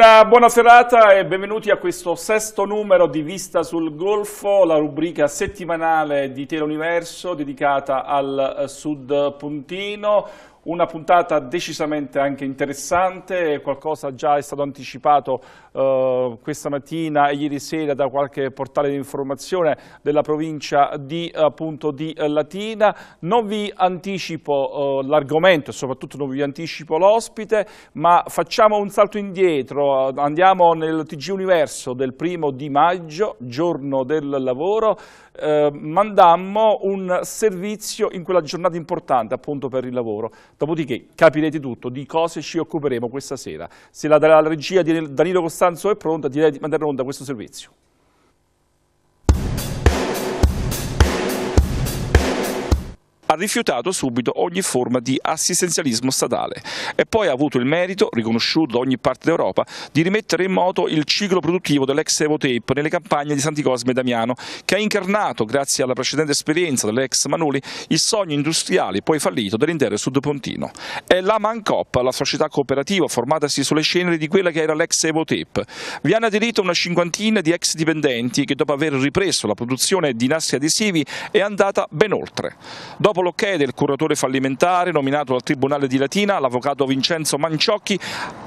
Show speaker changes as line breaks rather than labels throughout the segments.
Una buona serata e benvenuti a questo sesto numero di Vista sul Golfo, la rubrica settimanale di Teleuniverso dedicata al eh, Sud Puntino una puntata decisamente anche interessante, qualcosa già è stato anticipato eh, questa mattina e ieri sera da qualche portale di informazione della provincia di, appunto, di Latina. Non vi anticipo eh, l'argomento e soprattutto non vi anticipo l'ospite, ma facciamo un salto indietro, andiamo nel TG Universo del primo di maggio, giorno del lavoro, eh, mandammo un servizio in quella giornata importante appunto per il lavoro. Dopodiché capirete tutto di cose ci occuperemo questa sera. Se la, la regia di Danilo Costanzo è pronta, direi di mandare in onda questo servizio. ha rifiutato subito ogni forma di assistenzialismo statale e poi ha avuto il merito, riconosciuto da ogni parte d'Europa, di rimettere in moto il ciclo produttivo dell'ex Evotape nelle campagne di Santi Cosme e Damiano, che ha incarnato, grazie alla precedente esperienza dell'ex Manoli, il sogno industriale poi fallito dell'intero Sud Pontino. È la Mancoppa, la società cooperativa formatasi sulle ceneri di quella che era l'ex Evotape. Vi hanno aderito una cinquantina di ex dipendenti che dopo aver ripreso la produzione di nastri adesivi è andata ben oltre. Dopo Popolo Che del curatore fallimentare nominato dal Tribunale di Latina, l'avvocato Vincenzo Manciocchi,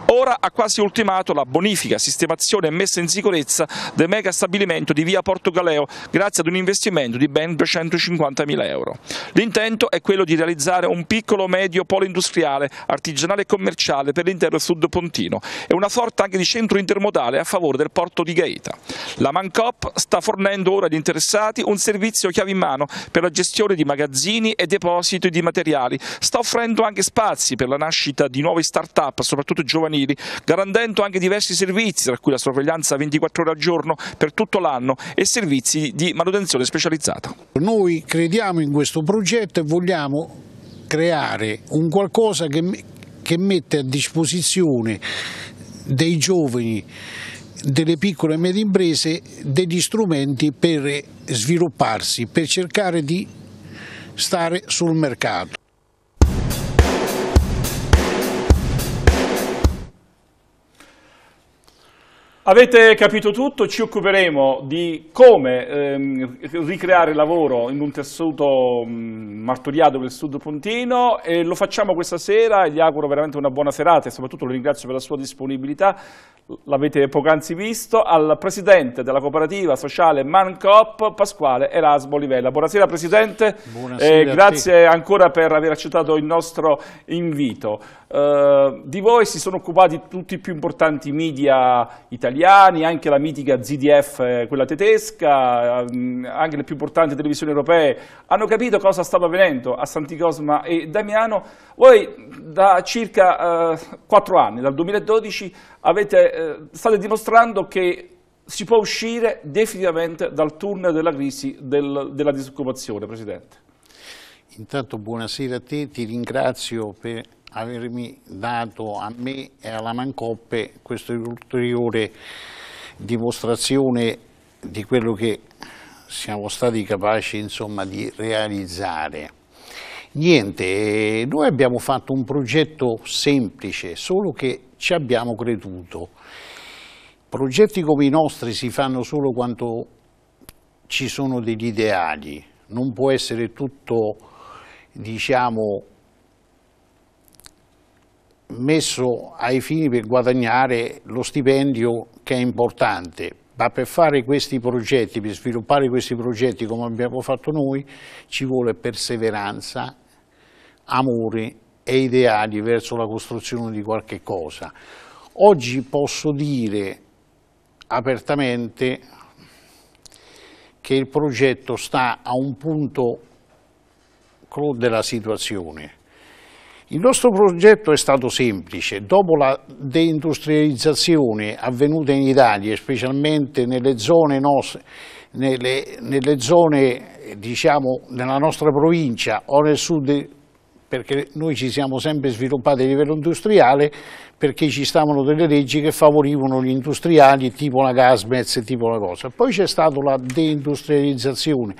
ora ha quasi ultimato la bonifica, sistemazione e messa in sicurezza del mega stabilimento di via Portogaleo grazie ad un investimento di ben 250.000 euro. L'intento è quello di realizzare un piccolo medio polo industriale, artigianale e commerciale per l'intero sud pontino e una sorta anche di centro intermodale a favore del porto di Gaeta. La Mancop sta fornendo ora agli interessati un servizio chiave in mano per la gestione di magazzini e deposito di materiali. Sta offrendo anche spazi per la nascita di nuove start-up, soprattutto giovanili, garantendo anche diversi servizi, tra cui la sorveglianza 24 ore al giorno per tutto l'anno e servizi di manutenzione specializzata.
Noi crediamo in questo progetto e vogliamo creare un qualcosa che, che mette a disposizione dei giovani delle piccole e medie imprese degli strumenti per svilupparsi, per cercare di stare sul mercato.
Avete capito tutto, ci occuperemo di come ehm, ricreare lavoro in un tessuto mh, mm, martoriato per il sud pontino e lo facciamo questa sera e gli auguro veramente una buona serata e soprattutto lo ringrazio per la sua disponibilità, l'avete poc'anzi visto, al Presidente della cooperativa sociale Mancop, Pasquale Erasmo Livella. Buonasera Presidente, Buonasera eh, grazie ancora per aver accettato il nostro invito. Eh, di voi si sono occupati tutti i più importanti media italiani italiani, anche la mitica ZDF, eh, quella tedesca, ehm, anche le più importanti televisioni europee, hanno capito cosa stava avvenendo a Santicosma e Damiano. Voi da circa eh, anni, dal 2012, avete, eh, state dimostrando che si può uscire definitivamente dal tunnel della crisi del, della disoccupazione, Presidente.
Intanto buonasera a te, ti ringrazio per avermi dato a me e alla Mancoppe questa ulteriore dimostrazione di quello che siamo stati capaci insomma, di realizzare. Niente, noi abbiamo fatto un progetto semplice, solo che ci abbiamo creduto. Progetti come i nostri si fanno solo quando ci sono degli ideali, non può essere tutto, diciamo, messo ai fini per guadagnare lo stipendio che è importante, ma per fare questi progetti, per sviluppare questi progetti come abbiamo fatto noi, ci vuole perseveranza, amore e ideali verso la costruzione di qualche cosa. Oggi posso dire apertamente che il progetto sta a un punto della situazione il nostro progetto è stato semplice. Dopo la deindustrializzazione avvenuta in Italia, specialmente nelle zone nostre, nelle, nelle zone, diciamo, nella nostra provincia o nel sud perché noi ci siamo sempre sviluppati a livello industriale perché ci stavano delle leggi che favorivano gli industriali tipo la Gasmez, tipo la cosa. Poi c'è stata la deindustrializzazione,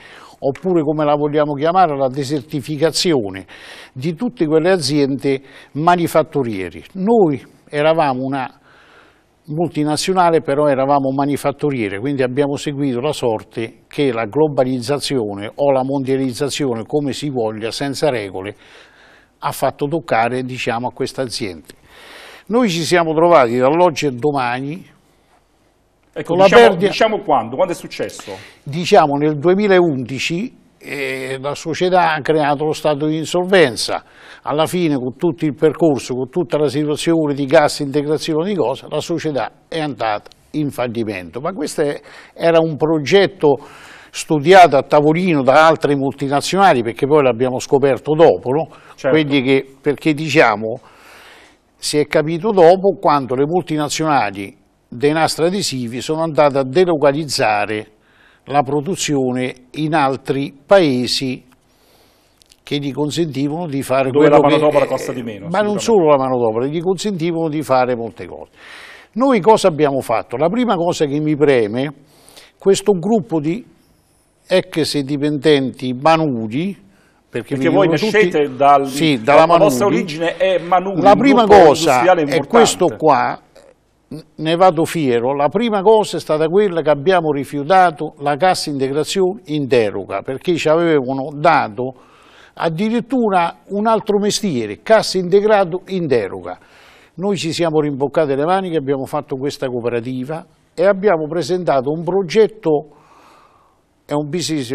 oppure come la vogliamo chiamare, la desertificazione di tutte quelle aziende manifatturieri. Noi eravamo una multinazionale però eravamo manifatturiere, quindi abbiamo seguito la sorte che la globalizzazione o la mondializzazione, come si voglia, senza regole, ha fatto toccare diciamo, a queste aziende. Noi ci siamo trovati dall'oggi al domani Ecco, diciamo, perdita... diciamo
quando, quando è successo?
Diciamo nel 2011 eh, la società ha creato lo stato di insolvenza, alla fine con tutto il percorso, con tutta la situazione di gas, integrazione di cosa, la società è andata in fallimento, ma questo è, era un progetto studiato a tavolino da altre multinazionali, perché poi l'abbiamo scoperto dopo, no? certo. che, perché diciamo si è capito dopo quando le multinazionali dei nastri adesivi sono andate a delocalizzare la produzione in altri paesi che gli consentivano di fare Dove quello la manodopera costa di meno. Ma non solo la manodopera, gli consentivano di fare molte cose. Noi cosa abbiamo fatto? La prima cosa che mi preme, questo gruppo di ex dipendenti manudi, perché, perché voi nascete dal, sì, dalla, dalla vostra origine
è Manudi, la prima cosa è questo
qua ne vado fiero, la prima cosa è stata quella che abbiamo rifiutato la cassa integrazione in deroga, perché ci avevano dato addirittura un altro mestiere, cassa integrato in deroga. Noi ci siamo rimboccate le maniche, abbiamo fatto questa cooperativa e abbiamo presentato un progetto, è un business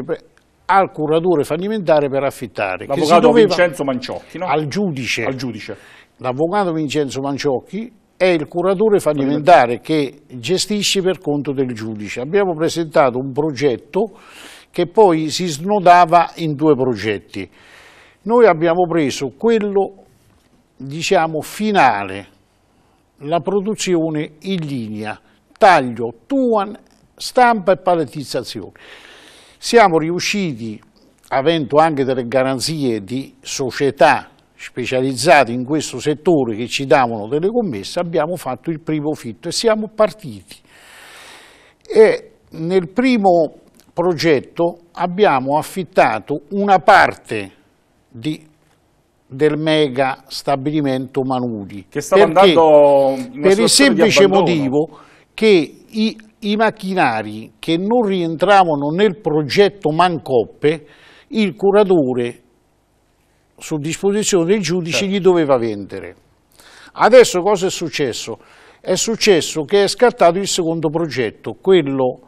al curatore fallimentare per affittare. L'avvocato Vincenzo Manciocchi, no? Al giudice. Al giudice. L'avvocato Vincenzo Manciocchi è il curatore fallimentare che gestisce per conto del giudice. Abbiamo presentato un progetto che poi si snodava in due progetti. Noi abbiamo preso quello, diciamo, finale, la produzione in linea, taglio, tuan, stampa e palettizzazione. Siamo riusciti, avendo anche delle garanzie di società specializzati in questo settore che ci davano delle commesse, abbiamo fatto il primo fitto e siamo partiti. E nel primo progetto abbiamo affittato una parte di, del mega stabilimento Manudi. Che stava andando per il semplice motivo che i, i macchinari che non rientravano nel progetto Mancoppe, il curatore su disposizione del giudice certo. gli doveva vendere. Adesso cosa è successo? È successo che è scattato il secondo progetto, quello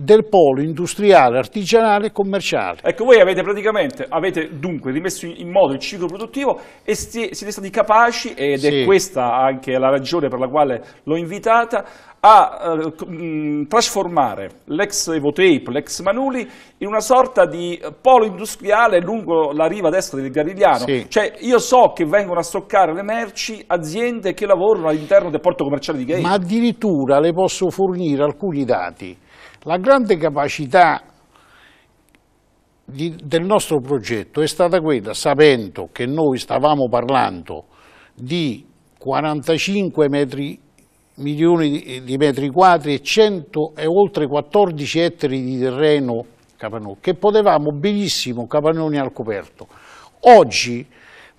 del polo industriale, artigianale e commerciale.
Ecco, voi avete praticamente, avete dunque rimesso in modo il ciclo produttivo e siete stati capaci, ed sì. è questa anche la ragione per la quale l'ho invitata, a eh, trasformare l'ex Evotape, l'ex Manuli, in una sorta di polo industriale lungo la riva destra del Garigliano. Sì.
Cioè, io so che vengono a stoccare le merci aziende che lavorano all'interno del porto commerciale di Gaeta. Ma addirittura le posso fornire alcuni dati. La grande capacità di, del nostro progetto è stata quella, sapendo che noi stavamo parlando di 45 metri, milioni di metri quadri e, 100, e oltre 14 ettari di terreno che potevamo benissimo Capanoni al coperto. Oggi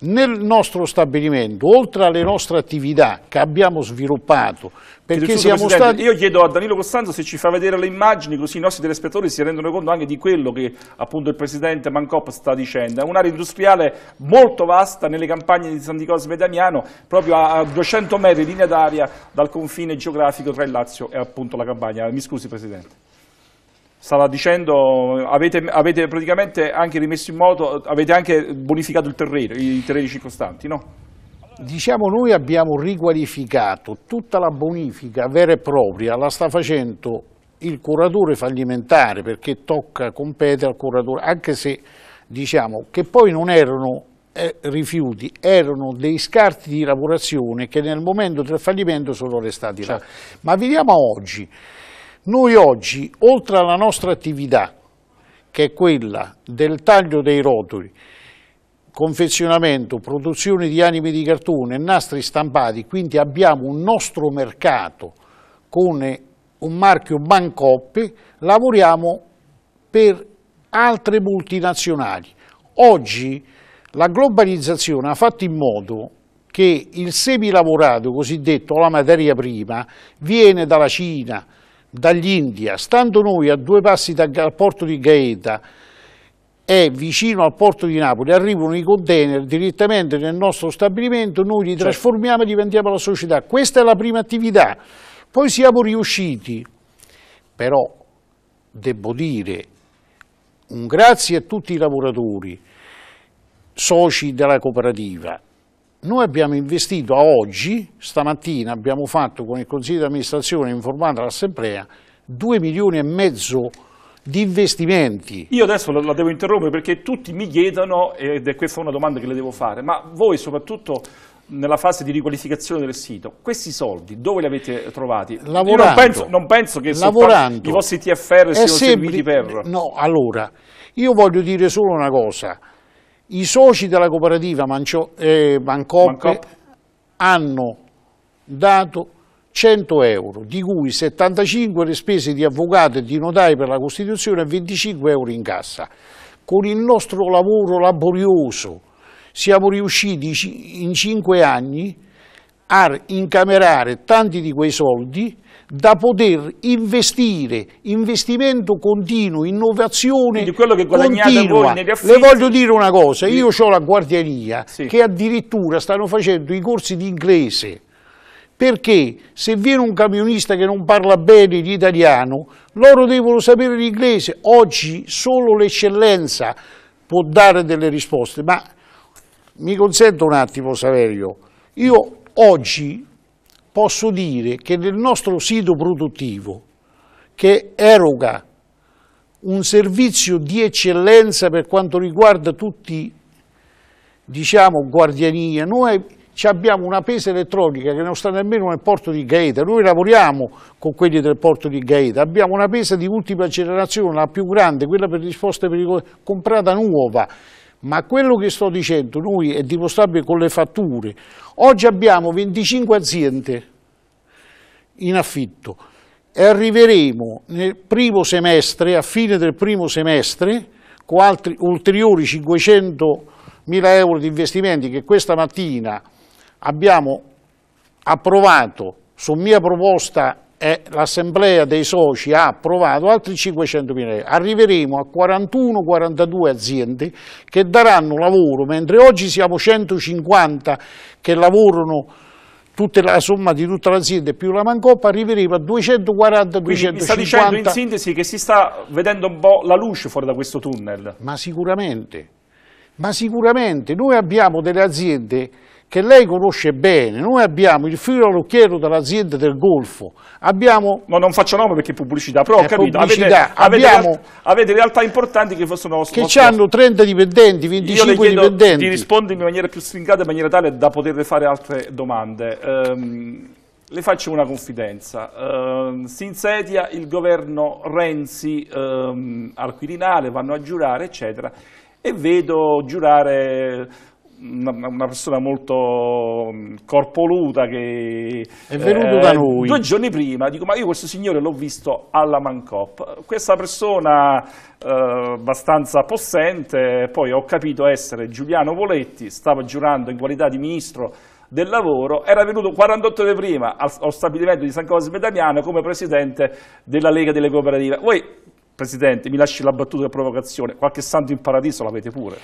nel nostro stabilimento, oltre alle nostre attività che abbiamo sviluppato, perché siamo Presidente, stati...
Io chiedo a Danilo Costanzo se ci fa vedere le immagini, così i nostri telespettatori si rendono conto anche di quello che appunto il Presidente Mancop sta dicendo. È un'area industriale molto vasta nelle campagne di San Nicosme e Damiano, proprio a 200 metri in linea d'aria dal confine geografico tra il Lazio e appunto la Campania. Mi scusi Presidente stava dicendo, avete, avete, praticamente anche rimesso in moto, avete anche bonificato il terreno, i
terreni circostanti, no? Diciamo noi abbiamo riqualificato tutta la bonifica vera e propria, la sta facendo il curatore fallimentare perché tocca competere al curatore, anche se diciamo che poi non erano eh, rifiuti, erano dei scarti di lavorazione che nel momento del fallimento sono restati certo. là. Ma vediamo oggi, noi oggi, oltre alla nostra attività, che è quella del taglio dei rotoli, confezionamento, produzione di anime di cartone, nastri stampati, quindi abbiamo un nostro mercato con un marchio Bancoppe, lavoriamo per altre multinazionali. Oggi la globalizzazione ha fatto in modo che il semilavorato, cosiddetto la materia prima, viene dalla Cina, dall'India, stando noi a due passi dal porto di Gaeta e vicino al porto di Napoli, arrivano i container direttamente nel nostro stabilimento, noi li certo. trasformiamo e diventiamo la società. Questa è la prima attività. Poi siamo riusciti, però devo dire un grazie a tutti i lavoratori, soci della cooperativa, noi abbiamo investito a oggi, stamattina abbiamo fatto con il Consiglio di amministrazione informato l'Assemblea, 2 milioni e mezzo di investimenti. Io adesso la, devo interrompere perché tutti mi chiedono, ed è questa una domanda che le devo fare,
ma voi soprattutto nella fase di riqualificazione del sito, questi soldi dove li avete
trovati? Lavorando. Io non penso, non penso che i vostri TFR siano semplice, serviti per... No, allora, io voglio dire solo una cosa, i soci della cooperativa Mancio, eh, hanno dato 100 euro, di cui 75 le spese di avvocato e di notai per la Costituzione e 25 euro in cassa. Con il nostro lavoro laborioso siamo riusciti in 5 anni a a incamerare tanti di quei soldi da poter investire, investimento continuo, innovazione di quello che continua. Le voglio dire una cosa, io ho la guardiania sì. che addirittura stanno facendo i corsi di inglese perché se viene un camionista che non parla bene l'italiano, loro devono sapere l'inglese. Oggi solo l'eccellenza può dare delle risposte, ma mi consento un attimo Saverio, io oggi posso dire che nel nostro sito produttivo che eroga un servizio di eccellenza per quanto riguarda tutti, diciamo, guardiania, noi abbiamo una pesa elettronica che non sta nemmeno nel porto di Gaeta, noi lavoriamo con quelli del porto di Gaeta, abbiamo una pesa di ultima generazione, la più grande, quella per risposte pericolose, comprata nuova, ma quello che sto dicendo noi è dimostrabile con le fatture. Oggi abbiamo 25 aziende in affitto e arriveremo nel primo semestre, a fine del primo semestre, con altri, ulteriori 500 mila euro di investimenti che questa mattina abbiamo approvato su mia proposta e l'assemblea dei soci ha approvato altri 500 mila euro. Arriveremo a 41-42 aziende che daranno lavoro, mentre oggi siamo 150 che lavorano la somma di tutta l'azienda più la mancoppa arriveremo a 240-250. Mi sta dicendo in sintesi che si sta vedendo un po' la luce fuori da questo tunnel. Ma sicuramente, ma sicuramente. Noi abbiamo delle aziende che lei conosce bene, noi abbiamo il filo all'occhiello dell'azienda del Golfo, abbiamo... Ma non faccio nome perché pubblicità, però ho capito, pubblicità. Avete, avete, avete,
realtà importanti che sono... Che ci hanno
30 dipendenti, 25 Io dipendenti. di
rispondere in maniera più stringata, in maniera tale da poter fare altre domande. Um, le faccio una confidenza. Um, ehm, si insedia il governo Renzi um, al Quirinale, vanno a giurare, eccetera, e vedo giurare una, una persona molto mm, corpoluta che è venuto eh, da noi due giorni prima dico ma io questo signore l'ho visto alla Mancop questa persona eh, abbastanza possente poi ho capito essere Giuliano Voletti stava giurando in qualità di ministro del lavoro, era venuto 48 ore prima allo stabilimento di San Cosme Damiano come presidente della Lega delle Cooperative. Voi Presidente, mi lasci la battuta della provocazione, qualche santo in paradiso l'avete pure.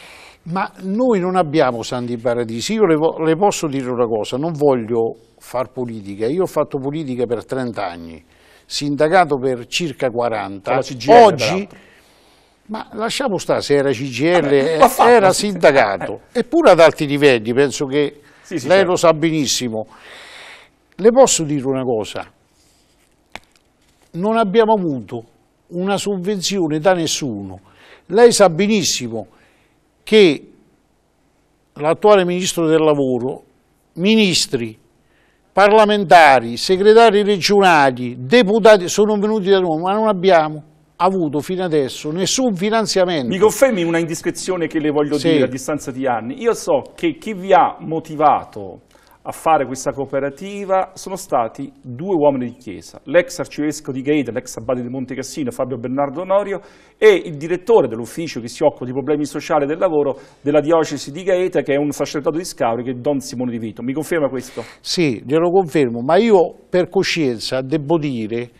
Ma noi non abbiamo santi in paradiso, io le, le posso dire una cosa, non voglio far politica, io ho fatto politica per 30 anni, sindacato per circa 40, CGL, oggi... Ma lasciamo stare se era CGL, Vabbè, eh, era sindacato, eppure ad alti livelli, penso che sì, sì, lei certo. lo sa benissimo. Le posso dire una cosa, non abbiamo avuto una sovvenzione da nessuno. Lei sa benissimo che l'attuale Ministro del Lavoro, ministri, parlamentari, segretari regionali, deputati sono venuti da noi, ma non abbiamo avuto fino adesso nessun finanziamento. Mi
confermi una indiscrezione che le voglio sì. dire a distanza di anni. Io so che chi vi ha motivato a fare questa cooperativa sono stati due uomini di chiesa, l'ex arcivescovo di Gaeta, l'ex abbate di Monte Cassino, Fabio Bernardo Onorio, e il direttore dell'ufficio che si occupa di problemi sociali del lavoro della diocesi di Gaeta, che è un sacerdote
di Scauri, che è Don Simone Di Vito. Mi conferma questo? Sì, glielo confermo, ma io per coscienza devo dire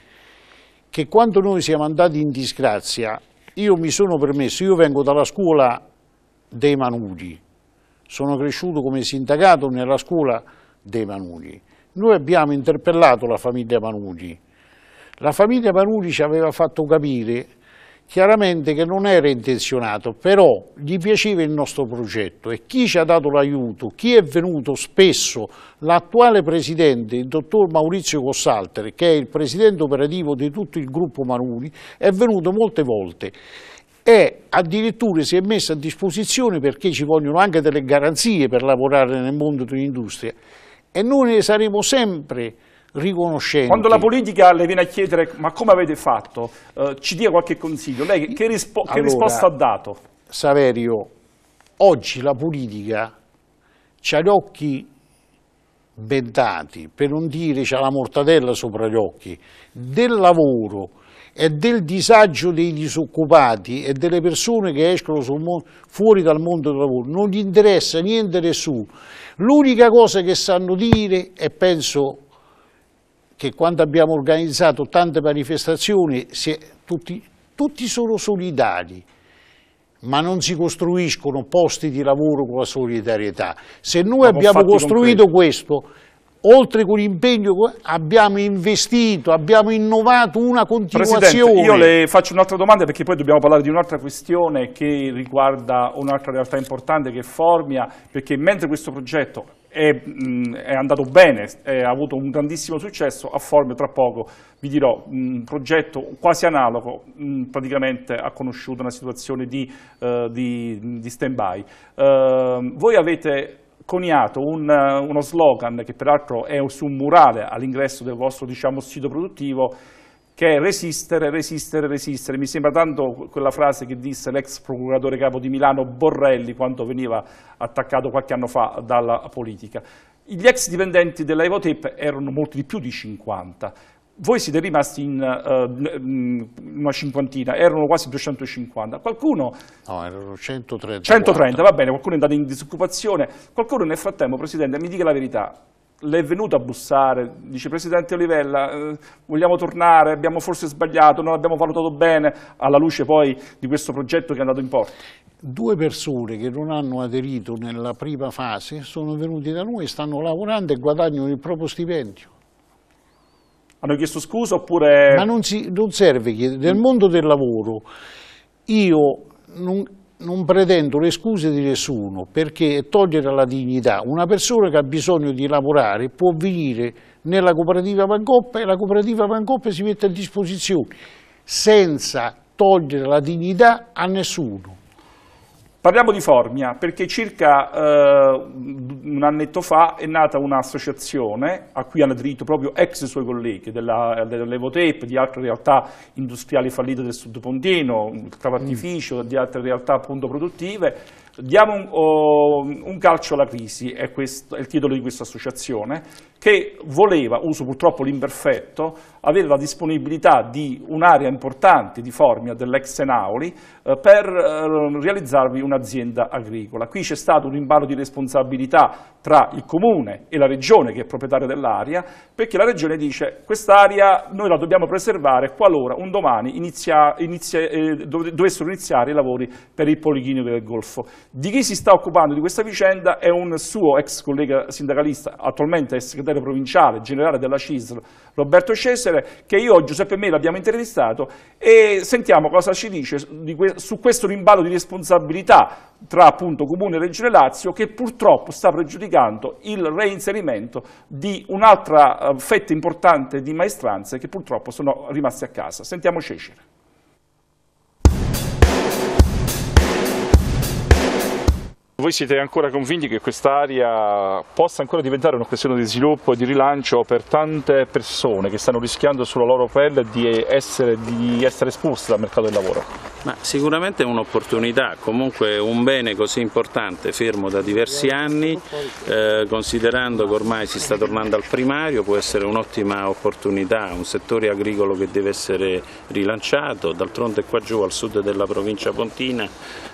che quando noi siamo andati in disgrazia, io mi sono permesso, io vengo dalla scuola dei Manuli, sono cresciuto come sindacato nella scuola dei Manugli. Noi abbiamo interpellato la famiglia Manugli. La famiglia Manugli ci aveva fatto capire chiaramente che non era intenzionato, però gli piaceva il nostro progetto e chi ci ha dato l'aiuto, chi è venuto spesso, l'attuale presidente, il dottor Maurizio Cossalter, che è il presidente operativo di tutto il gruppo Manuni, è venuto molte volte e addirittura si è messa a disposizione perché ci vogliono anche delle garanzie per lavorare nel mondo dell'industria e noi ne saremo sempre riconoscenti. Quando la politica le viene a chiedere ma come avete fatto, eh, ci dia qualche consiglio, lei che,
rispo allora, risposta ha
dato? Saverio, oggi la politica ha gli occhi bendati, per non dire c'ha la mortadella sopra gli occhi, del lavoro, e del disagio dei disoccupati e delle persone che escono fuori dal mondo del lavoro, non gli interessa niente nessuno. L'unica cosa che sanno dire, e penso che quando abbiamo organizzato tante manifestazioni, è, tutti, tutti sono solidari, ma non si costruiscono posti di lavoro con la solidarietà. Se noi abbiamo costruito questo oltre con impegno abbiamo investito, abbiamo innovato una continuazione. Presidente, io
le faccio un'altra domanda perché poi dobbiamo parlare di un'altra questione che riguarda un'altra realtà importante che è Formia, perché mentre questo progetto è, è andato bene, ha avuto un grandissimo successo, a Formia tra poco vi dirò un progetto quasi analogo, mh, praticamente ha conosciuto una situazione di, uh, di, di stand-by. Uh, voi avete coniato un, eh, uno slogan che peraltro è su un murale all'ingresso del vostro diciamo, sito produttivo che è resistere, resistere, resistere. Mi sembra tanto quella frase che disse l'ex procuratore capo di Milano Borrelli quando veniva attaccato qualche anno fa dalla politica. Gli ex dipendenti dell'Evotep erano molti di più di 50 voi siete rimasti in uh, una cinquantina, erano quasi 250, qualcuno...
No, erano 130. 130,
va bene, qualcuno è andato in disoccupazione, qualcuno nel frattempo, Presidente, mi dica la verità, le è venuto a bussare, dice Presidente Olivella, eh, vogliamo tornare, abbiamo forse sbagliato, non abbiamo valutato bene, alla luce poi di
questo progetto che è andato in porto. Due persone che non hanno aderito nella prima fase sono venute da noi, stanno lavorando e guadagnano il proprio stipendio hanno chiesto scusa oppure... Ma non, si, non serve chiedere, nel mondo del lavoro io non, non pretendo le scuse di nessuno perché togliere la dignità. Una persona che ha bisogno di lavorare può venire nella cooperativa Pancoppa e la cooperativa Pancoppa si mette a disposizione senza togliere la dignità a nessuno. Parliamo di Formia perché circa eh,
un annetto fa è nata un'associazione a cui hanno aderito proprio ex suoi colleghi della, dell'Evotape, di altre realtà industriali fallite del sud Pontino, Cavattificio, mm. di altre realtà appunto produttive diamo un, oh, un, calcio alla crisi, è, questo, è, il titolo di questa associazione, che voleva, uso purtroppo l'imperfetto, avere la disponibilità di un'area importante di Formia dell'ex Senauli eh, per eh, realizzarvi un'azienda agricola. Qui c'è stato un rimbalo di responsabilità tra il comune e la regione che è proprietaria dell'area, perché la regione dice quest'area noi la dobbiamo preservare qualora un domani inizia, inizia, eh, dovessero iniziare i lavori per il polichino del Golfo. Di chi si sta occupando di questa vicenda è un suo ex collega sindacalista, attualmente è segretario provinciale, generale della CISL, Roberto Cesare, che io, e Giuseppe e me l'abbiamo intervistato e sentiamo cosa ci dice su questo rimballo di responsabilità tra appunto Comune e Regione Lazio che purtroppo sta pregiudicando il reinserimento di un'altra eh, fetta importante di maestranze che purtroppo sono rimaste a casa. Sentiamo Cesare. voi siete ancora convinti che quest'area possa ancora diventare una questione di sviluppo e di rilancio per tante persone che stanno rischiando sulla loro pelle di essere, di essere esposte dal mercato del lavoro?
Ma sicuramente è un'opportunità, comunque un bene così importante, fermo da diversi anni, eh, considerando che ormai si sta tornando al primario, può essere un'ottima opportunità, un settore agricolo che deve essere rilanciato, d'altronde qua giù al sud della provincia pontina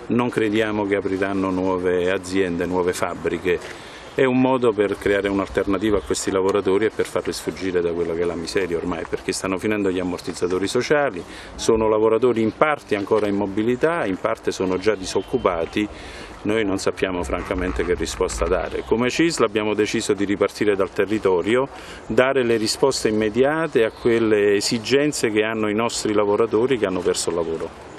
non crediamo che apriranno nuove aziende, nuove fabbriche. È un modo per creare un'alternativa a questi lavoratori e per farli sfuggire da quella che è la miseria ormai, perché stanno finendo gli ammortizzatori sociali, sono lavoratori in parte ancora in mobilità, in parte sono già disoccupati noi non sappiamo francamente che risposta dare. Come CISL abbiamo deciso di ripartire dal territorio, dare le risposte immediate a quelle esigenze che hanno i nostri lavoratori che hanno perso il lavoro.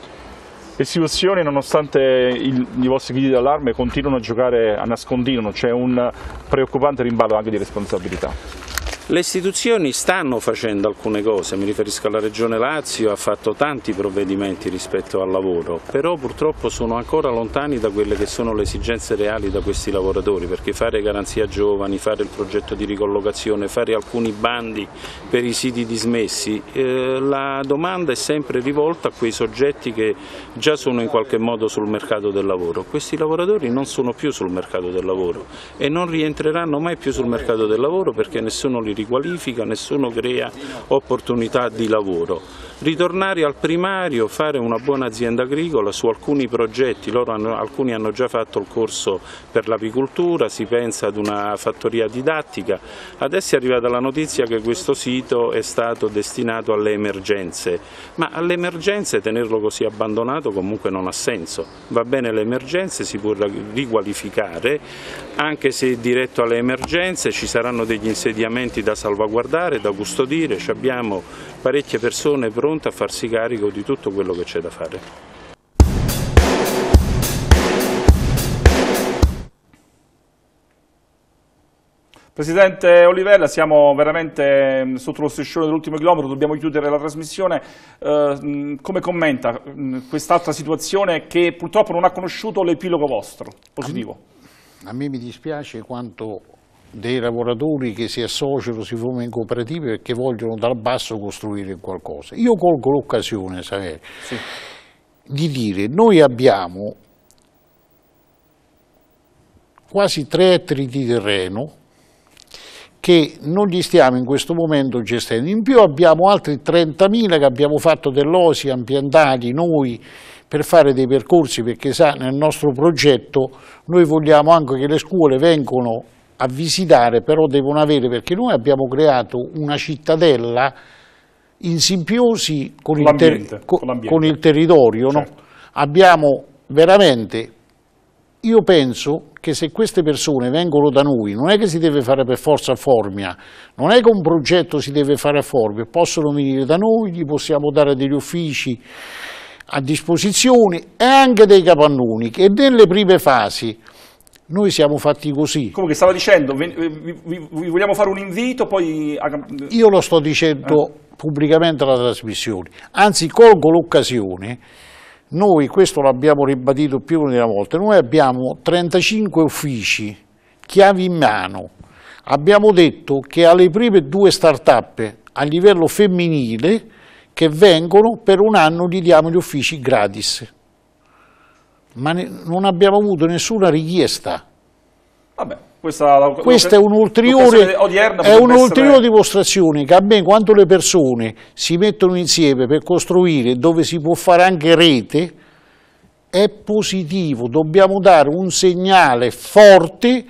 Le situazioni, nonostante il, i vostri gridi d'allarme, continuano a giocare a nascondino, c'è un preoccupante rimbalzo anche di responsabilità.
Le istituzioni stanno facendo alcune cose, mi riferisco alla Regione Lazio, ha fatto tanti provvedimenti rispetto al lavoro, però purtroppo sono ancora lontani da quelle che sono le esigenze reali da questi lavoratori, perché fare garanzia giovani, fare il progetto di ricollocazione, fare alcuni bandi per i siti dismessi, eh, la domanda è sempre rivolta a quei soggetti che già sono in qualche modo sul mercato del lavoro. Questi lavoratori non sono più sul mercato del lavoro e non rientreranno mai più sul mercato del lavoro perché nessuno li riqualifica, nessuno crea opportunità di lavoro ritornare al primario, fare una buona azienda agricola su alcuni progetti, hanno, alcuni hanno già fatto il corso per l'apicoltura, si pensa ad una fattoria didattica, adesso è arrivata la notizia che questo sito è stato destinato alle emergenze, ma alle emergenze tenerlo così abbandonato comunque non ha senso, va bene le emergenze, si può riqualificare, anche se diretto alle emergenze ci saranno degli insediamenti da salvaguardare, da custodire, abbiamo parecchie persone pronta a farsi carico di tutto quello che c'è da fare.
Presidente Olivella, siamo veramente mm, sotto lo striscione dell'ultimo chilometro, dobbiamo chiudere la trasmissione. Eh, mm, come commenta mm, quest'altra situazione che purtroppo non ha conosciuto l'epilogo vostro, positivo? A
me, a me mi dispiace quanto dei lavoratori che si associano, si formano in cooperative perché vogliono dal basso costruire qualcosa. Io colgo l'occasione, Saverio, sì. di dire noi abbiamo quasi tre ettari di terreno che non li stiamo in questo momento gestendo. In più abbiamo altri 30.000 che abbiamo fatto dell'OSI ambientali noi per fare dei percorsi perché sa nel nostro progetto noi vogliamo anche che le scuole vengano a visitare però devono avere, perché noi abbiamo creato una cittadella in simbiosi con, il, ter con, con il, territorio. Certo. No? Abbiamo veramente, io penso che se queste persone vengono da noi, non è che si deve fare per forza a Formia, non è che un progetto si deve fare a Formia, possono venire da noi, gli possiamo dare degli uffici a disposizione e anche dei capannoni che nelle prime fasi noi siamo fatti così.
Comunque stava dicendo, vi, vi, vi vogliamo fare un invito, poi... Io
lo sto dicendo eh. pubblicamente alla trasmissione, anzi colgo l'occasione, noi questo l'abbiamo ribadito più di una volta, noi abbiamo 35 uffici, chiavi in mano, abbiamo detto che alle prime due start-up a livello femminile che vengono per un anno gli diamo gli uffici gratis ma ne, non abbiamo avuto nessuna richiesta. Vabbè, questa, questa è un'ulteriore un essere... dimostrazione che a me quando le persone si mettono insieme per costruire dove si può fare anche rete, è positivo, dobbiamo dare un segnale forte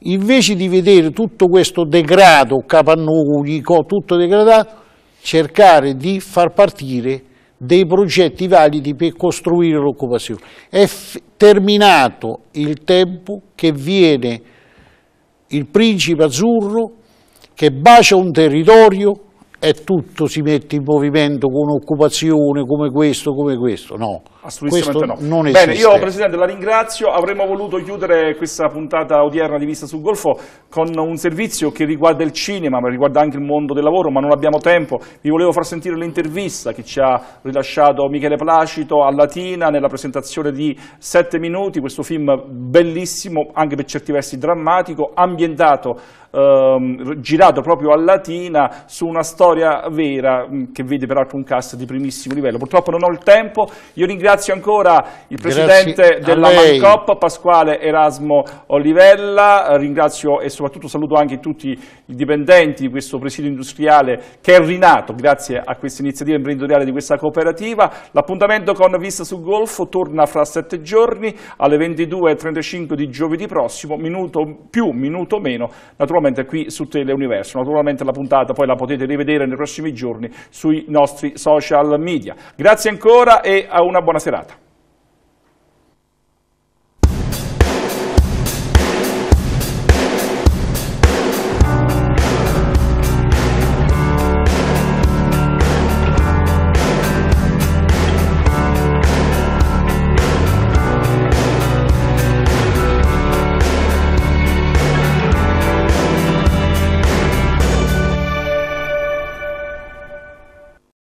invece di vedere tutto questo degrado, capannugli, tutto degradato, cercare di far partire dei progetti validi per costruire l'occupazione. È terminato il tempo che viene il principe azzurro che bacia un territorio e tutto si mette in movimento con occupazione come questo, come questo, no. Assolutamente no. Non esiste. Bene, io
Presidente la ringrazio, avremmo voluto chiudere questa puntata odierna di Vista sul Golfo con un servizio che riguarda il cinema, ma riguarda anche il mondo del lavoro, ma non abbiamo tempo. Vi volevo far sentire l'intervista che ci ha rilasciato Michele Placito a Latina nella presentazione di Sette minuti, questo film bellissimo, anche per certi versi drammatico, ambientato Ehm, girato proprio a Latina su una storia vera mm, che vede peraltro un cast di primissimo livello. Purtroppo non ho il tempo, io ringrazio ringrazio ancora il Presidente Grazie della Mancop, Pasquale Erasmo Olivella, ringrazio e soprattutto saluto anche tutti i dipendenti di questo presidio industriale che è rinato grazie a questa iniziativa imprenditoriale di questa cooperativa. L'appuntamento con Vista sul Golfo torna fra sette giorni alle 22.35 di giovedì prossimo, minuto più, minuto meno, naturalmente qui su Teleuniverso. Naturalmente la puntata poi la potete rivedere nei prossimi giorni sui nostri social media. Grazie ancora e a una buona settimana serata.